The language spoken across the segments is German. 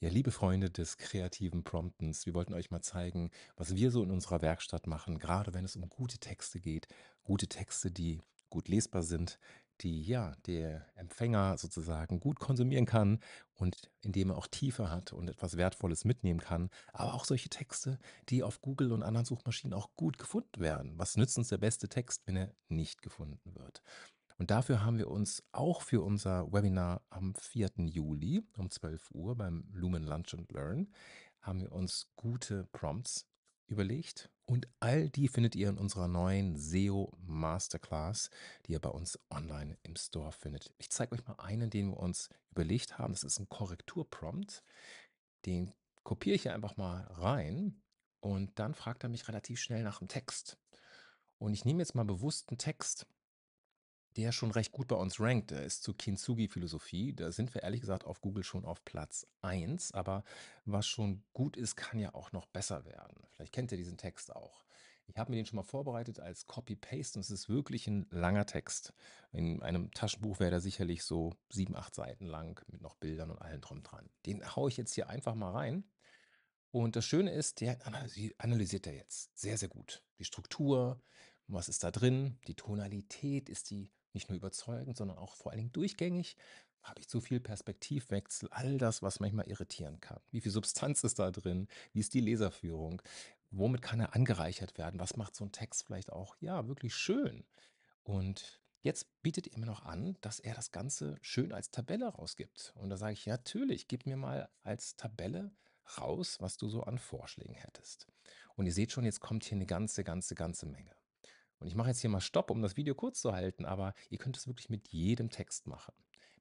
Ja, liebe Freunde des kreativen Promptens, wir wollten euch mal zeigen, was wir so in unserer Werkstatt machen, gerade wenn es um gute Texte geht. Gute Texte, die gut lesbar sind, die ja der Empfänger sozusagen gut konsumieren kann und indem er auch Tiefe hat und etwas Wertvolles mitnehmen kann. Aber auch solche Texte, die auf Google und anderen Suchmaschinen auch gut gefunden werden. Was nützt uns der beste Text, wenn er nicht gefunden wird? Und dafür haben wir uns auch für unser Webinar am 4. Juli um 12 Uhr beim Lumen Lunch and Learn haben wir uns gute Prompts überlegt. Und all die findet ihr in unserer neuen SEO Masterclass, die ihr bei uns online im Store findet. Ich zeige euch mal einen, den wir uns überlegt haben. Das ist ein Korrekturprompt. Den kopiere ich hier einfach mal rein und dann fragt er mich relativ schnell nach dem Text. Und ich nehme jetzt mal bewussten Text der schon recht gut bei uns rankt, der ist zu Kintsugi-Philosophie. Da sind wir ehrlich gesagt auf Google schon auf Platz 1. Aber was schon gut ist, kann ja auch noch besser werden. Vielleicht kennt ihr diesen Text auch. Ich habe mir den schon mal vorbereitet als Copy-Paste und es ist wirklich ein langer Text. In einem Taschenbuch wäre der sicherlich so sieben, acht Seiten lang mit noch Bildern und allem drum dran. Den haue ich jetzt hier einfach mal rein. Und das Schöne ist, der analysiert er jetzt sehr, sehr gut. Die Struktur, was ist da drin, die Tonalität, ist die nicht nur überzeugend, sondern auch vor allen Dingen durchgängig? Habe ich zu viel Perspektivwechsel? All das, was manchmal irritieren kann. Wie viel Substanz ist da drin? Wie ist die Leserführung? Womit kann er angereichert werden? Was macht so ein Text vielleicht auch, ja, wirklich schön? Und Jetzt bietet er mir noch an, dass er das Ganze schön als Tabelle rausgibt. Und da sage ich, ja, natürlich, gib mir mal als Tabelle raus, was du so an Vorschlägen hättest. Und ihr seht schon, jetzt kommt hier eine ganze, ganze, ganze Menge. Und ich mache jetzt hier mal Stopp, um das Video kurz zu halten, aber ihr könnt es wirklich mit jedem Text machen.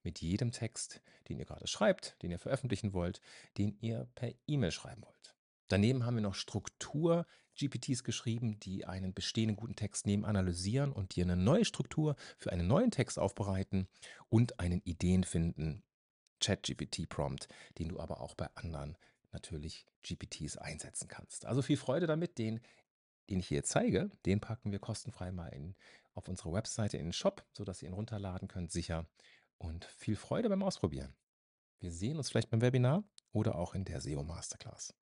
Mit jedem Text, den ihr gerade schreibt, den ihr veröffentlichen wollt, den ihr per E-Mail schreiben wollt. Daneben haben wir noch Struktur-GPTs geschrieben, die einen bestehenden guten Text analysieren und dir eine neue Struktur für einen neuen Text aufbereiten und einen Ideen finden. Chat-GPT-Prompt, den du aber auch bei anderen natürlich GPTs einsetzen kannst. Also viel Freude damit, den den ich hier zeige, den packen wir kostenfrei mal in, auf unsere Webseite in den Shop, sodass ihr ihn runterladen könnt, sicher. Und viel Freude beim Ausprobieren. Wir sehen uns vielleicht beim Webinar oder auch in der SEO Masterclass.